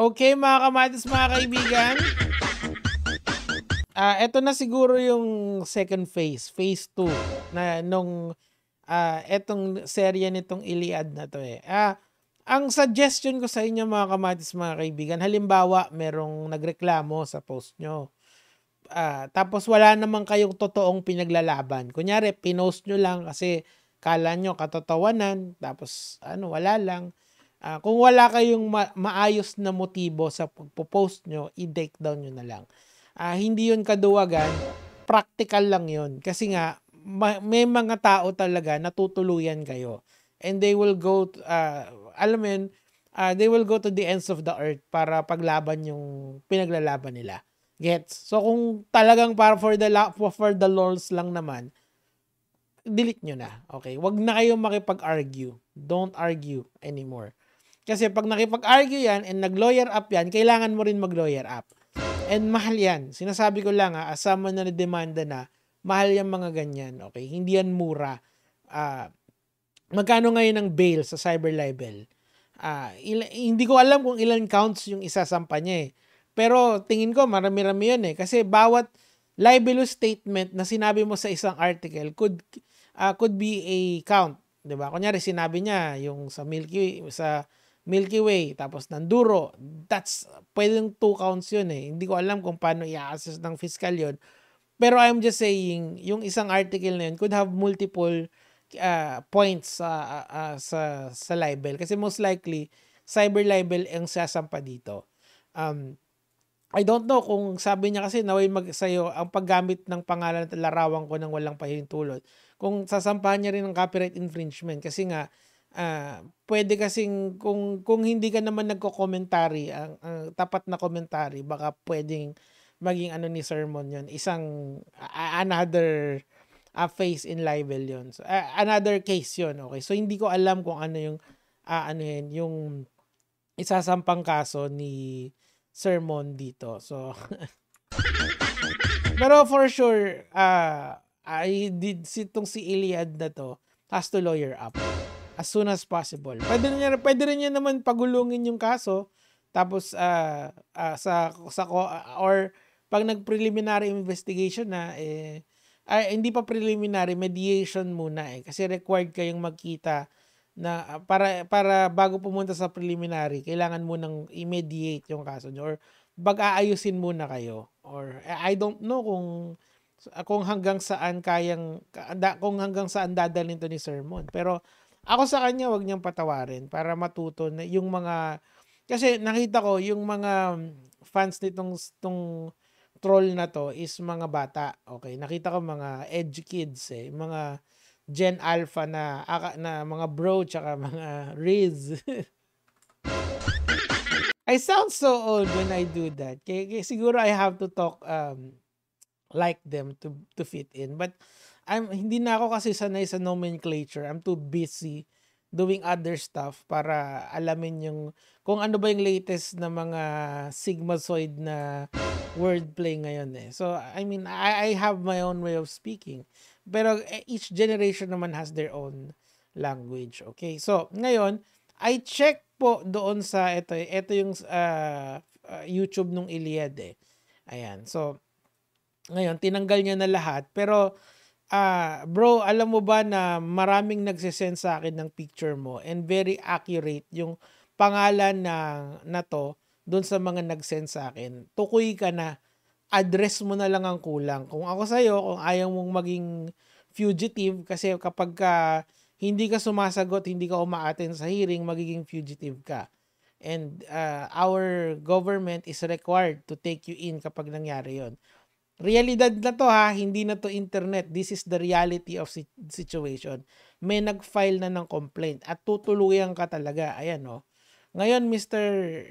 Okay mga kamatis, mga kaibigan. Uh, ah, ito na siguro yung second phase, phase 2 na nung uh, etong serya nitong Iliad na to eh. Ah, uh, ang suggestion ko sa inyo mga kamatis, mga kaibigan, halimbawa merong nagreklamo sa post nyo. Uh, tapos wala naman kayong totoong pinaglalaban. Kunyari, pinost nyo lang kasi kala nyo katotowanan, tapos ano, wala lang Uh, kung wala kayong ma- maayos na motibo sa pagpo-post nyo, i-take down nyo na lang. Uh, hindi yun kaduwagan, practical lang yun. Kasi nga, ma- may mga tao talaga natutuluyan kayo. And they will go, to, uh, ah, alam mo yun, uh, they will go to the ends of the earth para paglaban yung pinaglalaban nila. Gets? So kung talagang para for the, la- for the lords lang naman, delete nyo na. Okay? Huwag na kayong makipag-argue. Don't argue anymore. Kasi pag nakipag-argue yan and nag-lawyer up yan, kailangan mo rin mag-lawyer up. And mahal yan. Sinasabi ko lang ha, ah, as someone na demanda na, mahal yung mga ganyan. Okay? Hindi yan mura. Uh, magkano ngayon ang bail sa cyber libel? Uh, il- hindi ko alam kung ilan counts yung isasampa niya eh. Pero tingin ko marami-rami yun eh. Kasi bawat libelous statement na sinabi mo sa isang article could uh, could be a count, 'di ba? Kunyari sinabi niya yung sa Milky sa Milky Way, tapos Nanduro. That's, pwedeng two counts yun eh. Hindi ko alam kung paano i-access ng fiscal yun. Pero I'm just saying, yung isang article na yun could have multiple uh, points uh, uh, sa, sa libel. Kasi most likely, cyber libel ang sasampa dito. Um, I don't know kung sabi niya kasi naway mag sayo ang paggamit ng pangalan at larawan ko ng walang pahintulot. Kung sasampahan niya rin ng copyright infringement kasi nga uh, pwede kasing kung kung hindi ka naman nagko-commentary, ang, ang tapat na commentary, baka pwedeng maging ano ni sermon 'yon, isang uh, another a uh, face in libel 'yon. So, uh, another case 'yon. Okay. So hindi ko alam kung ano yung uh, ano yun, yung isasampang kaso ni sermon dito. So Pero for sure, uh, I did si tong si Iliad na to has to lawyer up as soon as possible. Pwede rin niya, pwede rin niya naman pagulungin yung kaso tapos uh, uh, sa sa ah, or pag nag preliminary investigation na eh ay, hindi pa preliminary mediation muna eh kasi required kayong magkita na para para bago pumunta sa preliminary kailangan mo nang i-mediate yung kaso niyo or bag aayusin muna kayo or eh, I don't know kung kung hanggang saan kayang kung hanggang saan dadalhin to ni Sir Mon pero ako sa kanya, wag niyang patawarin para matuto na yung mga... Kasi nakita ko, yung mga fans nitong tong troll na to is mga bata. Okay, nakita ko mga edge kids eh. Mga Gen Alpha na, na mga bro tsaka mga Riz. I sound so old when I do that. Kaya, kaya siguro I have to talk um, like them to to fit in. But I'm hindi na ako kasi sanay sa nomenclature. I'm too busy doing other stuff para alamin yung kung ano ba yung latest na mga sigmazoid na wordplay ngayon eh. So, I mean, I, I have my own way of speaking. Pero eh, each generation naman has their own language. Okay? So, ngayon, I check po doon sa ito, ito yung uh, YouTube nung Iliad eh. Ayan. So, ngayon, tinanggal niya na lahat. Pero, uh, bro, alam mo ba na maraming nagsesend sa akin ng picture mo and very accurate yung pangalan na, na to doon sa mga nagsend sa akin. Tukoy ka na, address mo na lang ang kulang. Kung ako sa'yo, kung ayaw mong maging fugitive, kasi kapag ka hindi ka sumasagot, hindi ka umaaten sa hearing, magiging fugitive ka. And uh, our government is required to take you in kapag nangyari yon Realidad na to ha, hindi na to internet. This is the reality of situation. May nag-file na ng complaint at tutuluyan ka talaga. Ayan o. Oh. Ngayon, Mr.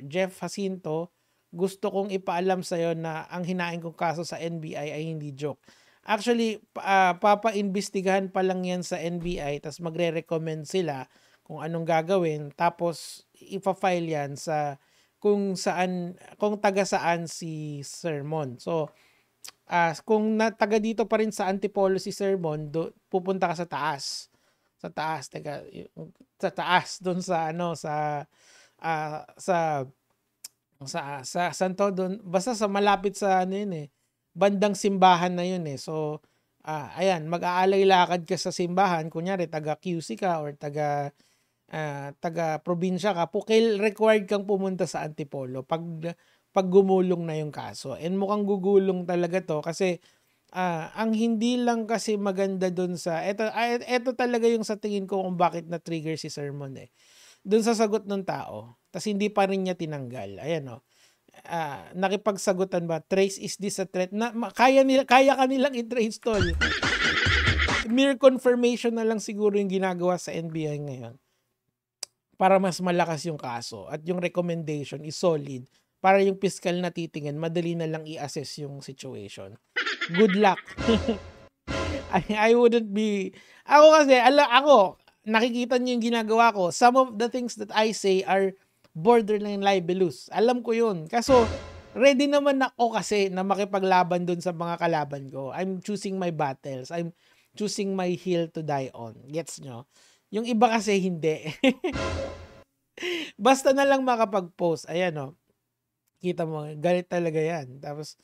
Jeff Jacinto, gusto kong ipaalam sa sa'yo na ang hinain kong kaso sa NBI ay hindi joke. Actually, uh, papaimbestigahan pa lang yan sa NBI, tapos magre-recommend sila kung anong gagawin, tapos ipa-file yan sa kung saan, kung taga saan si Sermon. So, uh, kung nataga dito pa rin sa anti-policy sermon, do, pupunta ka sa taas. Sa taas, teka, sa taas doon sa ano sa uh, sa sa sa Santo doon basta sa malapit sa ano yun eh bandang simbahan na yun eh so uh, ayan mag-aalay lakad ka sa simbahan kunyari taga QC ka or taga uh, taga probinsya ka pukil required kang pumunta sa Antipolo pag pag gumulong na yung kaso. And mukhang gugulong talaga to kasi ah, ang hindi lang kasi maganda doon sa, Ito, ah, eto talaga yung sa tingin ko kung bakit na-trigger si sermon eh. Doon sa sagot ng tao, tas hindi pa rin niya tinanggal. Ayan o. Oh. Ah, nakipagsagutan ba? Trace is this a threat? Na, ma, kaya, nila, kaya kanilang i-trace tol. Mere confirmation na lang siguro yung ginagawa sa NBI ngayon para mas malakas yung kaso at yung recommendation is solid para yung fiscal na titingin, madali na lang i-assess yung situation. Good luck. I, I wouldn't be... Ako kasi, ala, ako, nakikita niyo yung ginagawa ko. Some of the things that I say are borderline libelous. Alam ko yun. Kaso, ready naman ako kasi na makipaglaban dun sa mga kalaban ko. I'm choosing my battles. I'm choosing my hill to die on. Gets nyo? Yung iba kasi hindi. Basta na lang makapag-post. Ayan o. Oh kita mo, galit talaga yan. Tapos,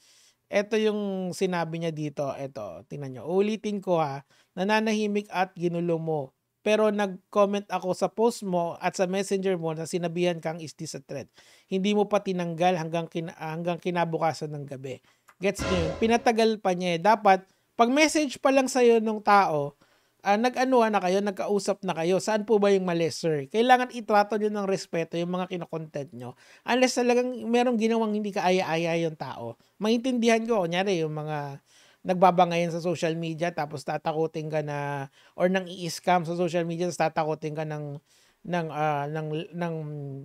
eto yung sinabi niya dito, eto, tingnan nyo. Uulitin ko ha, nananahimik at ginulo mo. Pero nag-comment ako sa post mo at sa messenger mo na sinabihan kang is this a threat. Hindi mo pa tinanggal hanggang, kin- hanggang kinabukasan ng gabi. Gets niyo? Pinatagal pa niya eh. Dapat, pag message pa lang sa'yo ng tao, uh, nag-anuhan na kayo, nagkausap na kayo, saan po ba yung mali, sir? Kailangan itrato nyo ng respeto yung mga kinokontent nyo. Unless talagang merong ginawang hindi kaaya-aya yung tao. Maintindihan ko, kunyari, yung mga nagbabangayan sa social media tapos tatakutin ka na or nang i-scam sa social media tapos tatakutin ka ng ng uh, ng ng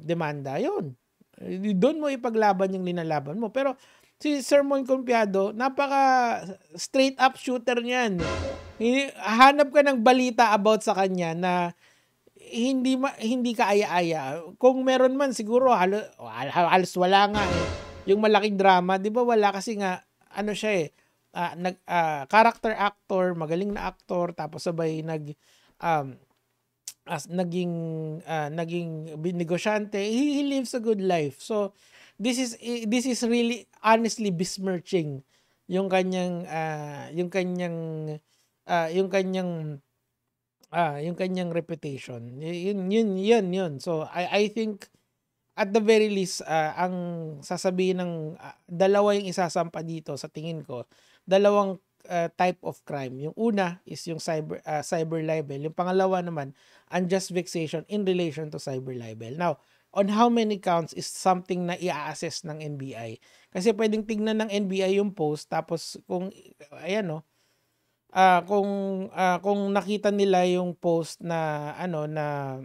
demanda yon eh, doon mo ipaglaban yung linalaban mo pero si Sermon Compiado, napaka straight up shooter niyan. Hanap ka ng balita about sa kanya na hindi ma, hindi ka aya-aya. Kung meron man siguro halo, halos wala nga eh. Yung malaking drama, 'di ba wala kasi nga ano siya eh uh, nag uh, character actor, magaling na actor tapos sabay nag um, as naging uh, naging negosyante. He, he lives a good life. So this is this is really honestly besmirching yung kanyang uh, ah, yung kanyang uh, yung kanyang ah uh, yung kanyang reputation. Yun yun yun yun. So I I think at the very least uh, ang sasabihin ng uh, dalawa yung isasampa dito sa tingin ko. Dalawang uh, type of crime. Yung una is yung cyber uh, cyber libel. Yung pangalawa naman unjust vexation in relation to cyber libel. Now, on how many counts is something na i-assess ng NBI. Kasi pwedeng tingnan ng NBI yung post tapos kung ayan no. Uh, kung uh, kung nakita nila yung post na ano na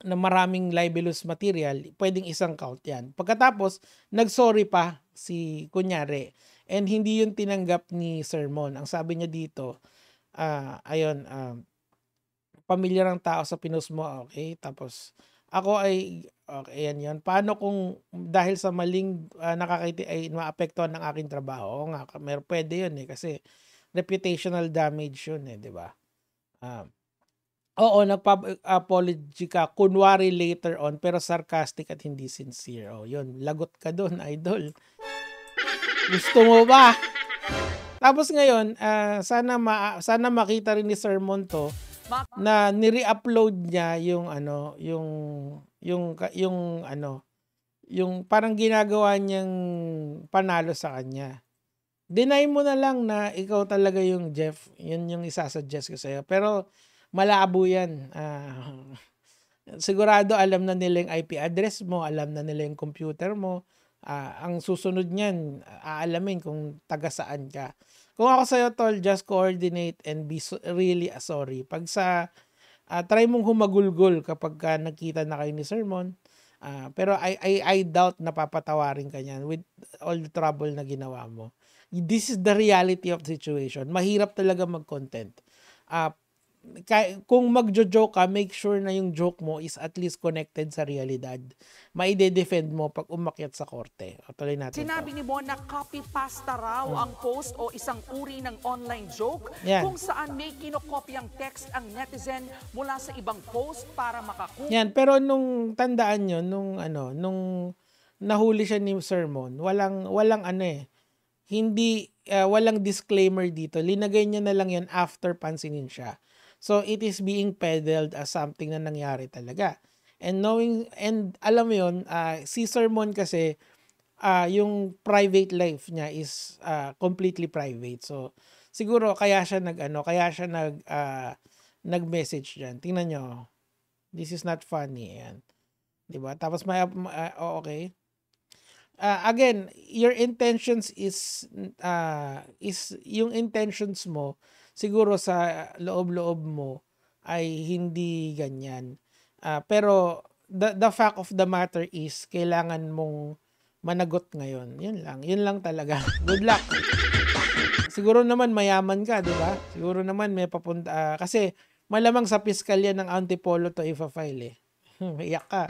na maraming libelous material, pwedeng isang count 'yan. Pagkatapos, nagsorry pa si kunyari and hindi yung tinanggap ni Sermon. Ang sabi niya dito, uh, ayun, um, uh, pamilyar ang tao sa pinos mo, okay? Tapos ako ay, okay, yan yun. Paano kung dahil sa maling uh, nakakiti ay maapektuhan ng aking trabaho? Oo nga, mer pwede yun eh. Kasi reputational damage yun eh, di ba? Um, Oo, nagpa-apology ka. Kunwari later on, pero sarcastic at hindi sincere. Oh, yun. Lagot ka doon, idol. Gusto mo ba? Tapos ngayon, uh, sana, ma- sana makita rin ni Sir Monto na ni-re-upload niya yung ano, yung yung yung ano, yung parang ginagawa niyang panalo sa kanya. Deny mo na lang na ikaw talaga yung Jeff. Yun yung isasuggest ko sa'yo. Pero malabo yan. Uh, sigurado alam na nila yung IP address mo, alam na nila yung computer mo. Uh, ang susunod niyan, aalamin kung taga saan ka. Kung ako sa'yo, tol, just coordinate and be so, really uh, sorry. Pag sa, uh, try mong humagulgol kapag ka nakita na kayo ni Sermon. Uh, ah, pero I, I, I doubt napapatawarin ka niyan with all the trouble na ginawa mo. This is the reality of the situation. Mahirap talaga mag-content. Uh, kung magjo-joke ka, make sure na yung joke mo is at least connected sa realidad. Maide-defend mo pag umakyat sa korte. Tuloy natin Sinabi to. ni Bon na copy pasta raw hmm. ang post o isang uri ng online joke Yan. kung saan may kinokopy ang text ang netizen mula sa ibang post para makakuha. Yan, pero nung tandaan nyo, nung ano, nung nahuli siya ni Sermon, walang, walang ano eh, hindi, uh, walang disclaimer dito. Linagay niya na lang yan after pansinin siya. So it is being peddled as something na nangyari talaga. And knowing and alam mo 'yon, uh, ah, si Sir Mon kasi uh, yung private life niya is uh, completely private. So siguro kaya siya nag-ano, kaya siya nag uh, nag-message diyan. Tingnan niyo. Oh. This is not funny. Ayan. 'Di ba? Tapos may uh, oh, okay uh, again, your intentions is uh, is yung intentions mo siguro sa loob-loob mo ay hindi ganyan. Uh, pero the the fact of the matter is kailangan mong managot ngayon. Yun lang. Yun lang talaga. Good luck. Siguro naman mayaman ka, 'di ba? Siguro naman may papunta uh, kasi malamang sa piskal yan ng Antipolo to ifa-file eh. Iyak ka.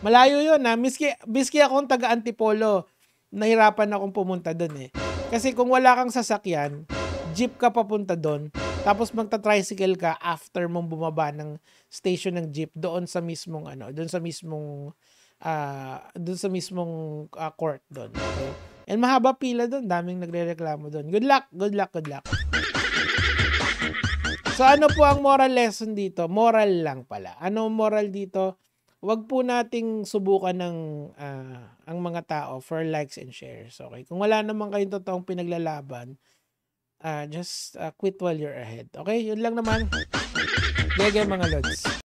Malayo yun ha. Ah. Miski, biski akong taga-antipolo, nahirapan akong pumunta doon eh. Kasi kung wala kang sasakyan, jeep ka papunta doon, tapos magta-tricycle ka after mong bumaba ng station ng jeep doon sa mismong ano, doon sa mismong uh, ah, doon sa mismong uh, court doon. Okay? And mahaba pila doon, daming nagrereklamo doon. Good luck, good luck, good luck. So ano po ang moral lesson dito? Moral lang pala. Ano moral dito? wag po nating subukan ng uh, ang mga tao for likes and shares. Okay? Kung wala naman kayong totoong pinaglalaban, uh, just uh, quit while you're ahead. Okay? Yun lang naman. Gege mga lods.